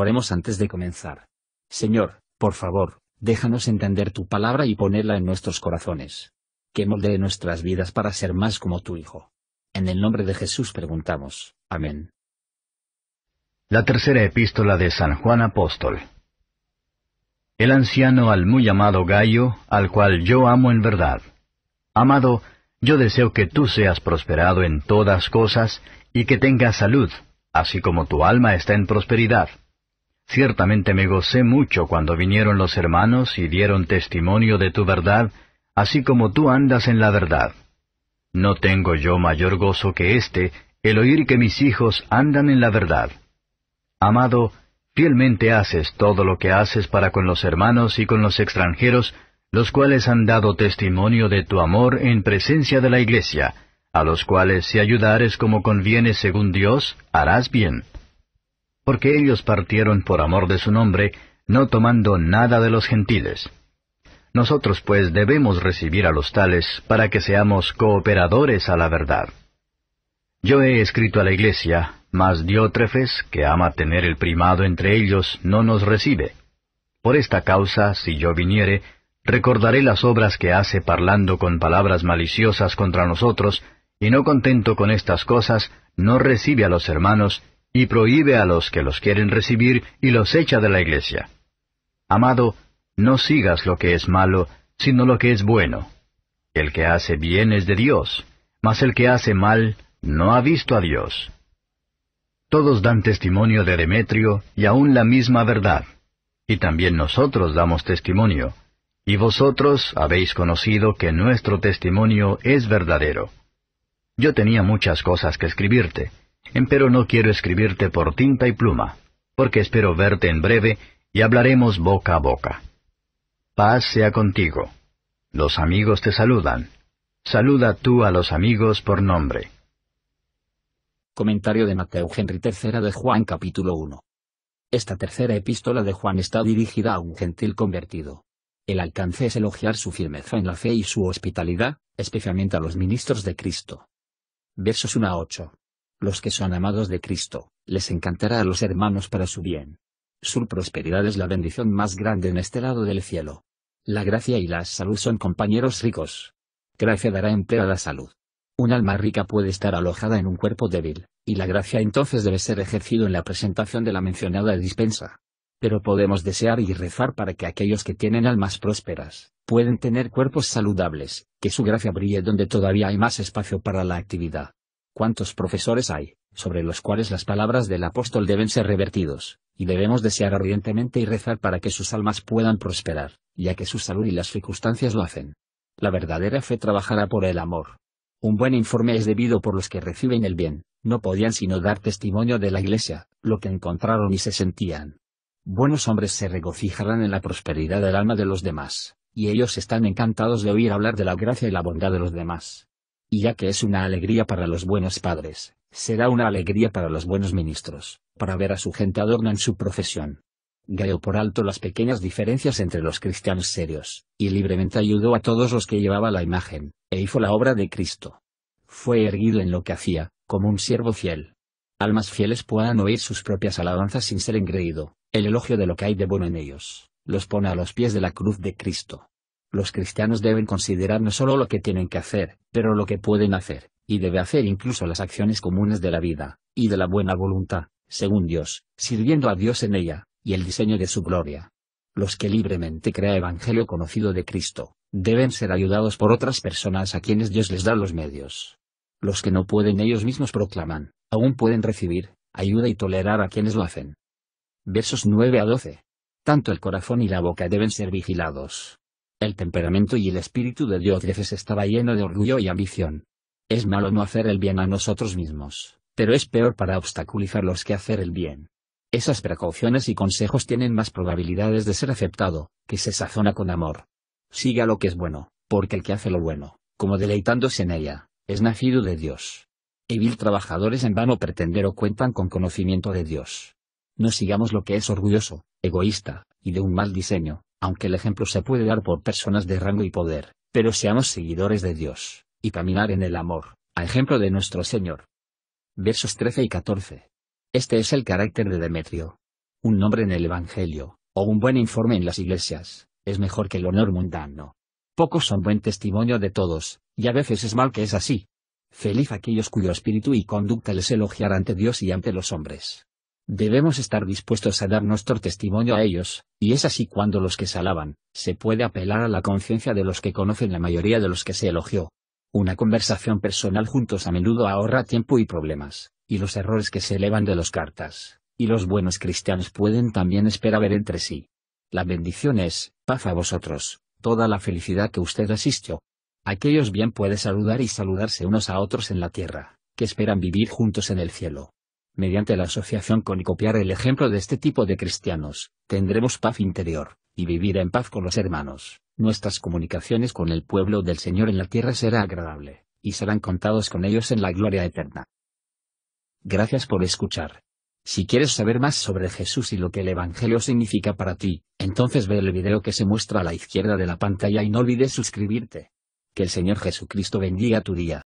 Oremos antes de comenzar. Señor, por favor, déjanos entender tu palabra y ponerla en nuestros corazones. Que moldee nuestras vidas para ser más como tu Hijo. En el nombre de Jesús preguntamos. Amén. La tercera epístola de San Juan Apóstol. El anciano al muy amado Gallo, al cual yo amo en verdad. Amado, yo deseo que tú seas prosperado en todas cosas y que tengas salud, así como tu alma está en prosperidad Ciertamente me gocé mucho cuando vinieron los hermanos y dieron testimonio de tu verdad, así como tú andas en la verdad. No tengo yo mayor gozo que este, el oír que mis hijos andan en la verdad. Amado, fielmente haces todo lo que haces para con los hermanos y con los extranjeros, los cuales han dado testimonio de tu amor en presencia de la iglesia, a los cuales si ayudares como conviene según Dios, harás bien porque ellos partieron por amor de su nombre, no tomando nada de los gentiles. Nosotros pues debemos recibir a los tales para que seamos cooperadores a la verdad. Yo he escrito a la iglesia, mas Diótrefes, que ama tener el primado entre ellos, no nos recibe. Por esta causa, si yo viniere, recordaré las obras que hace parlando con palabras maliciosas contra nosotros, y no contento con estas cosas, no recibe a los hermanos, y prohíbe a los que los quieren recibir y los echa de la iglesia. Amado, no sigas lo que es malo, sino lo que es bueno. El que hace bien es de Dios, mas el que hace mal no ha visto a Dios. Todos dan testimonio de Demetrio y aún la misma verdad. Y también nosotros damos testimonio. Y vosotros habéis conocido que nuestro testimonio es verdadero. Yo tenía muchas cosas que escribirte, Empero no quiero escribirte por tinta y pluma, porque espero verte en breve y hablaremos boca a boca. Paz sea contigo. Los amigos te saludan. Saluda tú a los amigos por nombre. Comentario de Mateo Henry III de Juan capítulo 1. Esta tercera epístola de Juan está dirigida a un gentil convertido. El alcance es elogiar su firmeza en la fe y su hospitalidad, especialmente a los ministros de Cristo. Versos 1 a 8 los que son amados de Cristo, les encantará a los hermanos para su bien. Su prosperidad es la bendición más grande en este lado del cielo. La gracia y la salud son compañeros ricos. Gracia dará empleo a la salud. Un alma rica puede estar alojada en un cuerpo débil, y la gracia entonces debe ser ejercido en la presentación de la mencionada dispensa. Pero podemos desear y rezar para que aquellos que tienen almas prósperas, pueden tener cuerpos saludables, que su gracia brille donde todavía hay más espacio para la actividad cuántos profesores hay, sobre los cuales las palabras del apóstol deben ser revertidos, y debemos desear ardientemente y rezar para que sus almas puedan prosperar, ya que su salud y las circunstancias lo hacen. La verdadera fe trabajará por el amor. Un buen informe es debido por los que reciben el bien, no podían sino dar testimonio de la iglesia, lo que encontraron y se sentían. Buenos hombres se regocijarán en la prosperidad del alma de los demás, y ellos están encantados de oír hablar de la gracia y la bondad de los demás. Y ya que es una alegría para los buenos padres, será una alegría para los buenos ministros, para ver a su gente en su profesión. Galló por alto las pequeñas diferencias entre los cristianos serios, y libremente ayudó a todos los que llevaba la imagen, e hizo la obra de Cristo. Fue erguido en lo que hacía, como un siervo fiel. Almas fieles puedan oír sus propias alabanzas sin ser engreído, el elogio de lo que hay de bueno en ellos, los pone a los pies de la cruz de Cristo. Los cristianos deben considerar no solo lo que tienen que hacer, pero lo que pueden hacer, y debe hacer incluso las acciones comunes de la vida, y de la buena voluntad, según Dios, sirviendo a Dios en ella, y el diseño de su gloria. Los que libremente crea evangelio conocido de Cristo, deben ser ayudados por otras personas a quienes Dios les da los medios. Los que no pueden ellos mismos proclaman, aún pueden recibir, ayuda y tolerar a quienes lo hacen. Versos 9 a 12. Tanto el corazón y la boca deben ser vigilados, el temperamento y el espíritu de veces estaba lleno de orgullo y ambición. Es malo no hacer el bien a nosotros mismos, pero es peor para obstaculizarlos que hacer el bien. Esas precauciones y consejos tienen más probabilidades de ser aceptado, que se sazona con amor. Siga lo que es bueno, porque el que hace lo bueno, como deleitándose en ella, es nacido de Dios. Y vil trabajadores en vano pretender o cuentan con conocimiento de Dios. No sigamos lo que es orgulloso, egoísta, y de un mal diseño, aunque el ejemplo se puede dar por personas de rango y poder, pero seamos seguidores de Dios, y caminar en el amor, a ejemplo de nuestro Señor. Versos 13 y 14. Este es el carácter de Demetrio. Un nombre en el Evangelio, o un buen informe en las iglesias, es mejor que el honor mundano. Pocos son buen testimonio de todos, y a veces es mal que es así. Feliz aquellos cuyo espíritu y conducta les elogiar ante Dios y ante los hombres. Debemos estar dispuestos a dar nuestro testimonio a ellos, y es así cuando los que se alaban, se puede apelar a la conciencia de los que conocen la mayoría de los que se elogió. Una conversación personal juntos a menudo ahorra tiempo y problemas, y los errores que se elevan de las cartas, y los buenos cristianos pueden también esperar ver entre sí. La bendición es, paz a vosotros, toda la felicidad que usted asistió. Aquellos bien puede saludar y saludarse unos a otros en la tierra, que esperan vivir juntos en el cielo mediante la asociación con y copiar el ejemplo de este tipo de cristianos, tendremos paz interior, y vivir en paz con los hermanos. Nuestras comunicaciones con el pueblo del Señor en la tierra será agradable, y serán contados con ellos en la gloria eterna. Gracias por escuchar. Si quieres saber más sobre Jesús y lo que el Evangelio significa para ti, entonces ve el video que se muestra a la izquierda de la pantalla y no olvides suscribirte. Que el Señor Jesucristo bendiga tu día.